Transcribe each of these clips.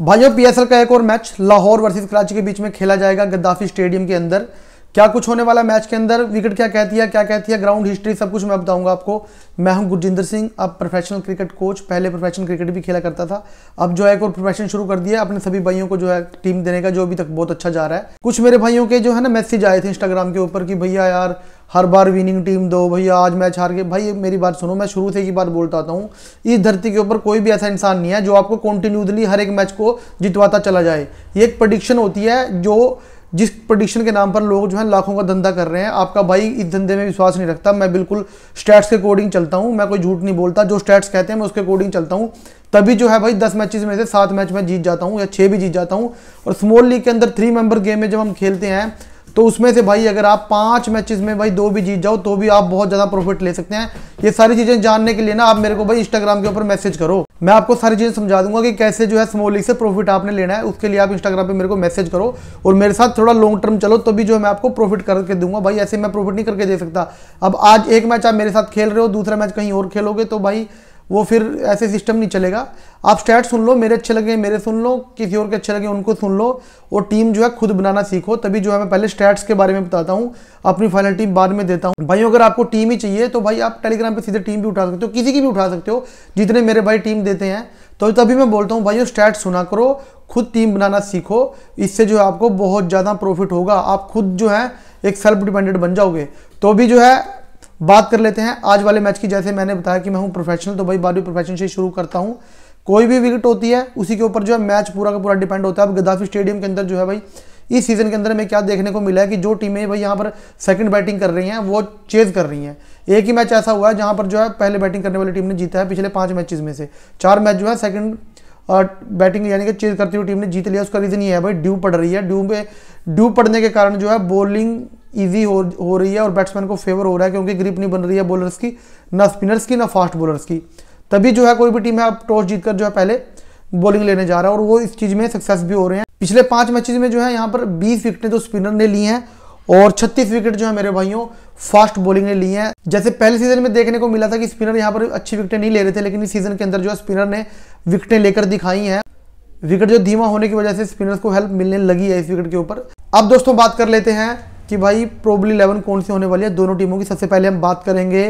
भाइयों पीएसएल का एक और मैच लाहौर वर्सेस कराची के बीच में खेला जाएगा गद्दाफी स्टेडियम के अंदर क्या कुछ होने वाला मैच के अंदर विकेट क्या कहती है क्या कहती है ग्राउंड हिस्ट्री सब कुछ मैं बताऊंगा आपको मैं हूं गुरजिंदर सिंह अब प्रोफेशनल क्रिकेट कोच पहले प्रोफेशनल क्रिकेट भी खेला करता था अब जो है एक और प्रोफेशन शुरू कर दिया अपने सभी भाइयों को जो है टीम देने का जो अभी तक बहुत अच्छा जा रहा है कुछ मेरे भाइयों के जो है ना मैसेज आए थे इंस्टाग्राम के ऊपर कि भैया यार हर बार विनिंग टीम दो भैया आज मैच हार गए भाई मेरी बात सुनो मैं शुरू से ही बात बोलता आता हूँ इस धरती के ऊपर कोई भी ऐसा इंसान नहीं है जो आपको कॉन्टिन्यूसली हर एक मैच को जितवाता चला जाए ये एक प्रडिक्शन होती है जो जिस प्रोडिक्शन के नाम पर लोग जो है लाखों का धंधा कर रहे हैं आपका भाई इस धंधे में विश्वास नहीं रखता मैं बिल्कुल स्टैट्स के अकॉर्डिंग चलता हूँ मैं कोई झूठ नहीं बोलता जो स्टैट्स कहते हैं मैं उसके अकॉर्डिंग चलता हूँ तभी जो है भाई दस मैचेस में से सात मैच में जीत जाता हूँ या छः भी जीत जाता हूँ और स्मॉल लीग के अंदर थ्री मेंबर गेम में जब हम खेलते हैं तो उसमें से भाई अगर आप पांच मैचेस में भाई दो भी जीत जाओ तो भी आप बहुत ज़्यादा प्रॉफिट ले सकते हैं ये सारी चीज़ें जानने के लिए ना आप मेरे को भाई इंस्टाग्राम के ऊपर मैसेज करो मैं आपको सारी चीज़ें समझा दूंगा कि कैसे जो है स्मॉल से प्रॉफिट आपने लेना है उसके लिए आप इंस्टाग्राम पे मेरे को मैसेज करो और मेरे साथ थोड़ा लॉन्ग टर्म चलो तभी जो है मैं आपको प्रॉफिट करके दूंगा भाई ऐसे मैं प्रॉफिट नहीं करके दे सकता अब आज एक मैच आप मेरे साथ खेल रहे हो दूसरा मैच कहीं और खेलोगे तो भाई वो फिर ऐसे सिस्टम नहीं चलेगा आप स्टैट सुन लो मेरे अच्छे लगे मेरे सुन लो किसी और के अच्छे लगे उनको सुन लो और टीम जो है खुद बनाना सीखो तभी जो है मैं पहले स्टैट्स के बारे में बताता हूँ अपनी फाइनल टीम बाद में देता हूँ भाई अगर आपको टीम ही चाहिए तो भाई आप टेलीग्राम पर सीधे टीम भी उठा सकते हो किसी की भी उठा सकते हो जितने मेरे भाई टीम देते हैं तो तभी मैं बोलता हूँ भाई स्टैट सुना करो खुद टीम बनाना सीखो इससे जो है आपको बहुत ज़्यादा प्रॉफिट होगा आप खुद जो है एक सेल्फ डिपेंडेंट बन जाओगे तो भी जो है बात कर लेते हैं आज वाले मैच की जैसे मैंने बताया कि मैं हूँ प्रोफेशनल तो भाई बारहवीं प्रोफेशन से शुरू करता हूँ कोई भी विकेट होती है उसी के ऊपर जो है मैच पूरा का पूरा डिपेंड होता है अब गद्दाफी स्टेडियम के अंदर जो है भाई इस सीज़न के अंदर हमें क्या देखने को मिला है कि जो टीमें भाई यहाँ पर सेकंड बैटिंग कर रही हैं वो चेज कर रही हैं एक ही मैच ऐसा हुआ है जहाँ पर जो है पहले बैटिंग करने वाली टीम ने जीता है पिछले पाँच मैचेज में से चार मैच जो है सेकंड बैटिंग यानी कि चेज करती हुई टीम ने जीत लिया उसका रीज़न ये है भाई ड्यू पड़ रही है ड्यू पे ड्यू पड़ने के कारण जो है बॉलिंग ईजी e हो हो रही है और बैट्समैन को फेवर हो रहा है क्योंकि ग्रिप नहीं बन रही है बॉलर्स की ना स्पिनर्स की ना फास्ट बॉलर्स की तभी जो है कोई भी टीम है आप टॉस जीतकर जो है पहले बॉलिंग लेने जा रहा है और वो इस चीज़ में सक्सेस भी हो रहे हैं पिछले पाँच मैचेज में जो है यहाँ पर बीस विकेटें तो स्पिनर ने ली हैं और 36 विकेट जो है मेरे भाइयों फास्ट बॉलिंग ने ली हैं जैसे पहले सीजन में देखने को मिला था कि स्पिनर यहाँ पर अच्छी विकेटें नहीं ले रहे थे लेकिन इस सीजन के अंदर जो है स्पिनर ने विकेटें लेकर दिखाई हैं विकेट जो धीमा होने की वजह से स्पिनर्स को हेल्प मिलने लगी है इस विकेट के ऊपर अब दोस्तों बात कर लेते हैं कि भाई प्रोबली इलेवन कौन सी होने वाली है दोनों टीमों की सबसे पहले हम बात करेंगे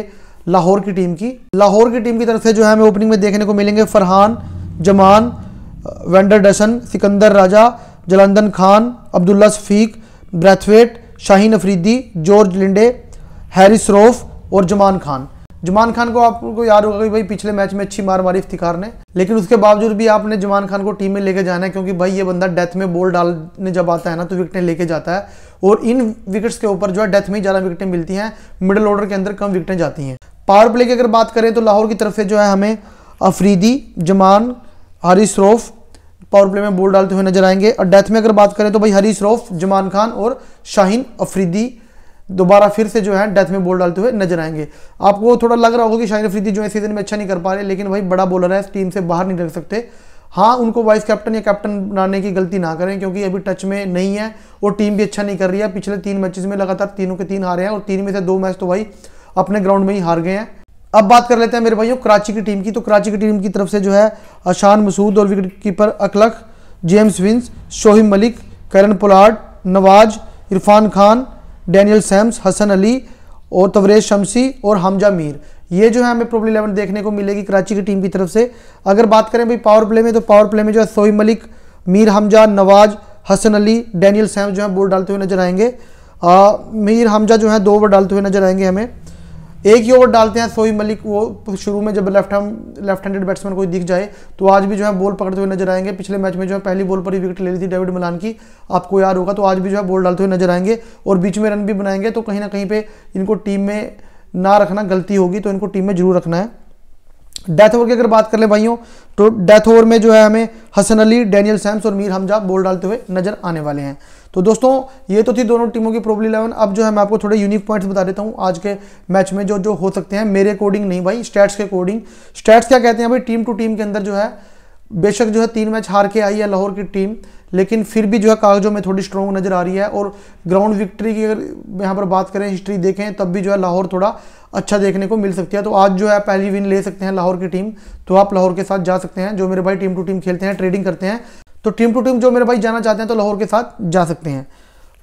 लाहौर की टीम की लाहौर की टीम की तरफ से जो है हमें ओपनिंग में देखने को मिलेंगे फरहान जमान वेंडर डसन सिकंदर राजा जलंदन Khan Abdullah Shafique Brathwaite Shaheen Afridi George Linde Haris Rauf और जमान खान जुमान खान को आपको याद होगा कि भाई पिछले मैच में अच्छी मार मारी इफ्तिकार ने लेकिन उसके बावजूद भी आपने जुमान खान को टीम में लेके जाना है क्योंकि भाई ये बंदा डेथ में बॉल डालने जब आता है ना तो विकटें लेके जाता है और इन विकेट्स के ऊपर जो है डेथ में ही ज़्यादा विकटें मिलती हैं मिडल ऑर्डर के अंदर कम विकटें जाती हैं पावर प्ले की अगर बात करें तो लाहौर की तरफ से जो है हमें अफरीदी जमान हरी श्रोफ पावर प्ले में बॉल डालते हुए नजर आएंगे और डेथ में अगर बात करें तो भाई हरी श्रोफ जमान खान और शाहीन अफरीदी दोबारा फिर से जो है डेथ में बोल डालते हुए नजर आएंगे आपको थोड़ा लग रहा होगा कि शाहिन अफरीदी जो है सीजन में अच्छा नहीं कर पा रहे लेकिन भाई बड़ा बॉलर है इस टीम से बाहर नहीं रख सकते हाँ उनको वाइस कैप्टन या कैप्टन बनाने की गलती ना करें क्योंकि अभी टच में नहीं है और टीम भी अच्छा नहीं कर रही है पिछले तीन मैचेस में लगातार तीनों के तीन हारे हैं और तीन में से दो मैच तो भाई अपने ग्राउंड में ही हार गए हैं अब बात कर लेते हैं मेरे भाइयों कराची की टीम की तो कराची की टीम की तरफ से जो है अशान मसूद और wicket keeper Akhlaq James Vince Shoaib Malik Kieron Pollard Nawaz Irfan Khan Daniel Sams Hasan Ali और तवरेज शमसी और हमजा मीर ये जो है हमें प्रॉब्लम इलेवन देखने को मिलेगी कराची की टीम की तरफ से अगर बात करें भाई पावर प्ले में तो पावर प्ले में जो है सोई मलिक मीर हमजा नवाज हसन अली डैनियल सैम्स जो है बोल डालते हुए नजर आएंगे आ, मीर हमजा जो है दो ओवर डालते हुए नजर आएंगे हमें एक ही ओवर डालते हैं सोई मलिक वो शुरू में जब लेफ्ट हम लेफ्ट हैंडेड बैट्समैन कोई दिख जाए तो आज भी जो है बॉल पकड़ते हुए नजर आएंगे पिछले मैच में जो है पहली बॉल पर ही विकेट ले ली थी डेविड मिलान की आपको याद होगा तो आज भी जो है बॉल डालते हुए नजर आएंगे और बीच में रन भी बनाएंगे तो कहीं ना कहीं पर इनको टीम में ना रखना गलती होगी तो इनको टीम में जरूर रखना है डेथ ओवर की अगर बात कर ले भाइयों तो डेथ ओवर में जो है हमें हसन अली डेनियल सैम्स और मीर हमजा बोल डालते हुए नजर आने वाले हैं तो दोस्तों ये तो थी दोनों टीमों की प्रोबली इलेवन अब जो है मैं आपको थोड़े यूनिक पॉइंट्स बता देता हूँ आज के मैच में जो जो हो सकते हैं मेरे अकॉर्डिंग नहीं भाई स्टैट्स के अकॉर्डिंग स्टैट्स क्या कहते हैं भाई टीम टू टीम के अंदर जो है बेशक जो है तीन मैच हार के आई है लाहौर की टीम लेकिन फिर भी जो है कागजों में थोड़ी स्ट्रॉन्ग नज़र आ रही है और ग्राउंड विक्ट्री की अगर यहाँ पर बात करें हिस्ट्री देखें तब भी जो है लाहौर थोड़ा अच्छा देखने को मिल सकती है तो आज जो है पहली विन ले सकते हैं लाहौर की टीम तो आप लाहौर के साथ जा सकते हैं जो मेरे भाई टीम टू टीम खेलते हैं ट्रेडिंग करते हैं तो टीम टू टीम जो मेरे भाई जाना चाहते हैं तो लाहौर के साथ जा सकते हैं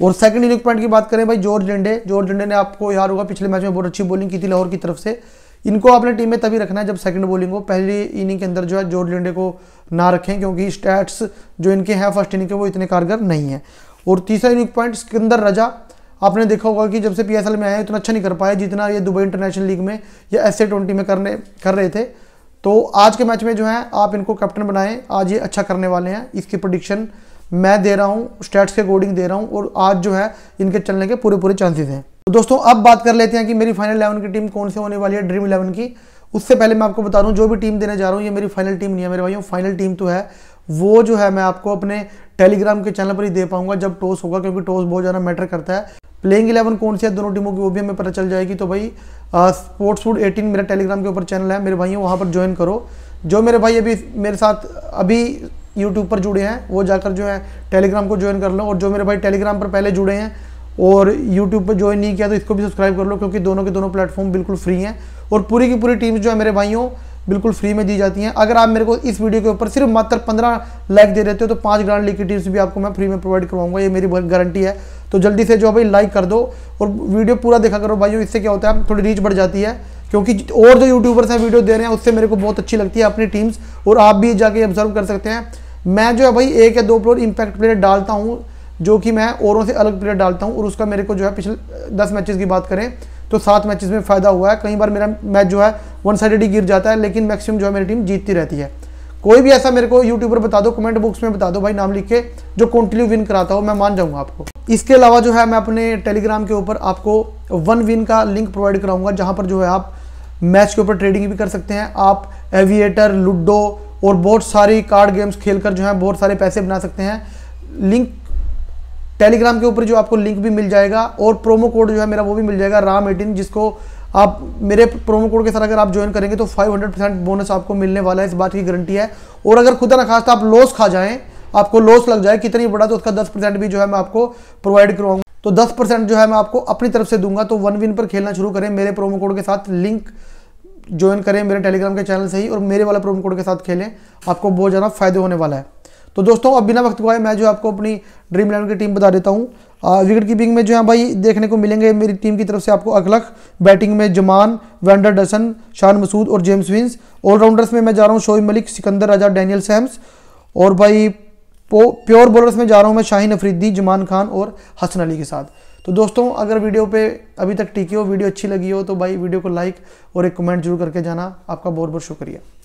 और सेकंड इनिंग पॉइंट की बात करें भाई जॉर्ज डंडे जॉर्ज डंडे ने आपको याद होगा पिछले मैच में बहुत अच्छी बॉलिंग की थी लाहौर की तरफ से इनको आपने टीम में तभी रखना है जब सेकंड बॉलिंग हो पहली इनिंग के अंदर जो है जॉर्ज लिंडे को ना रखें क्योंकि स्टैट्स जो इनके हैं फर्स्ट इनिंग के वो इतने कारगर नहीं है और तीसरा इनिंग पॉइंट सिकंदर रजा आपने देखा होगा कि जब से पी में आया उतना अच्छा नहीं कर पाया जितना ये दुबई इंटरनेशनल लीग में या एस ट्वेंटी में करने कर रहे थे तो आज के मैच में जो है आप इनको कैप्टन बनाएं आज ये अच्छा करने वाले हैं इसकी प्रोडिक्शन मैं दे रहा हूँ स्टैट्स के अकॉर्डिंग दे रहा हूँ और आज जो है इनके चलने के पूरे पूरे चांसेस हैं तो दोस्तों अब बात कर लेते हैं कि मेरी फाइनल इलेवन की टीम कौन से होने वाली है ड्रीम इलेवन की उससे पहले मैं आपको बता रहा हूँ जो भी टीम देने जा रहा हूँ ये मेरी फाइनल टीम नहीं है मेरे भाइयों फाइनल टीम तो है वो जो है मैं आपको अपने टेलीग्राम के चैनल पर ही दे पाऊंगा जब टॉस होगा क्योंकि टॉस बहुत ज़्यादा मैटर करता है प्लेइंग इलेवन कौन सी है दोनों टीमों की वो भी हमें पता चल जाएगी तो भाई स्पोर्ट्स फूड एटीन मेरा टेलीग्राम के ऊपर चैनल है मेरे भाइयों वहाँ पर ज्वाइन करो जो मेरे भाई अभी मेरे साथ अभी यूट्यूब पर जुड़े हैं वो जाकर जो है टेलीग्राम को ज्वाइन कर लो और जो मेरे भाई टेलीग्राम पर पहले जुड़े हैं और यूट्यूब पर ज्वाइन नहीं किया तो इसको भी सब्सक्राइब कर लो क्योंकि दोनों के दोनों प्लेटफॉर्म बिल्कुल फ्री हैं और पूरी की पूरी टीम्स जो है मेरे भाइयों बिल्कुल फ्री में दी जाती हैं अगर आप मेरे को इस वीडियो के ऊपर सिर्फ मात्र पंद्रह लाइक दे देते हो तो पाँच ग्रांड लीग की टीम्स भी आपको मैं फ्री में प्रोवाइड करवाऊंगा ये मेरी गारंटी है तो जल्दी से जो भाई लाइक कर दो और वीडियो पूरा देखा करो भाइयों इससे क्या होता है थोड़ी रीच बढ़ जाती है क्योंकि और जो यूट्यूबर्स हैं वीडियो दे रहे हैं उससे मेरे को बहुत अच्छी लगती है अपनी टीम्स और आप भी जाके ऑब्जर्व कर सकते हैं मैं जो है भाई एक या दो प्लोर इम्पैक्ट प्लेयर डालता हूँ जो कि मैं औरों से अलग प्लेयर डालता हूँ और उसका मेरे को जो है पिछले दस मैचेस की बात करें तो सात मैचेस में फ़ायदा हुआ है कई बार मेरा मैच जो है वन साइड ही गिर जाता है लेकिन मैक्सिमम जो है मेरी टीम जीतती रहती है कोई भी ऐसा मेरे को यूट्यूबर बता दो कमेंट बॉक्स में बता दो भाई नाम लिख के जो कॉन्टिन्यू विन कराता हो मैं मान जाऊंगा आपको इसके अलावा जो है मैं अपने टेलीग्राम के ऊपर आपको वन विन का लिंक प्रोवाइड कराऊंगा जहां पर जो है आप मैच के ऊपर ट्रेडिंग भी कर सकते हैं आप एविएटर लूडो और बहुत सारी कार्ड गेम्स खेलकर जो है बहुत सारे पैसे बना सकते हैं लिंक टेलीग्राम के ऊपर जो आपको लिंक भी मिल जाएगा और प्रोमो कोड जो है मेरा वो भी मिल जाएगा राम एटीन जिसको आप मेरे प्रोमो कोड के साथ अगर आप ज्वाइन करेंगे तो 500 परसेंट बोनस आपको मिलने वाला है इस बात की गारंटी है और अगर खुदा ना खास्ता तो आप लॉस खा जाएं आपको लॉस लग जाए कितनी बड़ा तो उसका 10 परसेंट भी जो है मैं आपको प्रोवाइड करवाऊंगा तो 10 परसेंट जो है मैं आपको अपनी तरफ से दूंगा तो वन विन पर खेलना शुरू करें मेरे प्रोमो कोड के साथ लिंक ज्वाइन करें मेरे टेलीग्राम के चैनल से ही और मेरे वाला प्रोमो कोड के साथ खेलें आपको बहुत ज़्यादा फायदे होने वाला है तो दोस्तों अब बिना वक्त को मैं जो आपको अपनी ड्रीम इलेवन की टीम बता देता हूँ विकेट कीपिंग में जो है भाई देखने को मिलेंगे मेरी टीम की तरफ से आपको अखलख बैटिंग में जमान वेंडर डसन शान मसूद और जेम्स विंस ऑलराउंडर्स में मैं जा रहा हूँ शोएब मलिक सिकंदर राजा डैनियल सैम्स और भाई प्योर बॉलर्स में जा रहा हूँ मैं शाहीन अफरीदी जमान खान और हसन अली के साथ तो दोस्तों अगर वीडियो पे अभी तक टिके हो वीडियो अच्छी लगी हो तो भाई वीडियो को लाइक और एक कमेंट जरूर करके जाना आपका बहुत बहुत शुक्रिया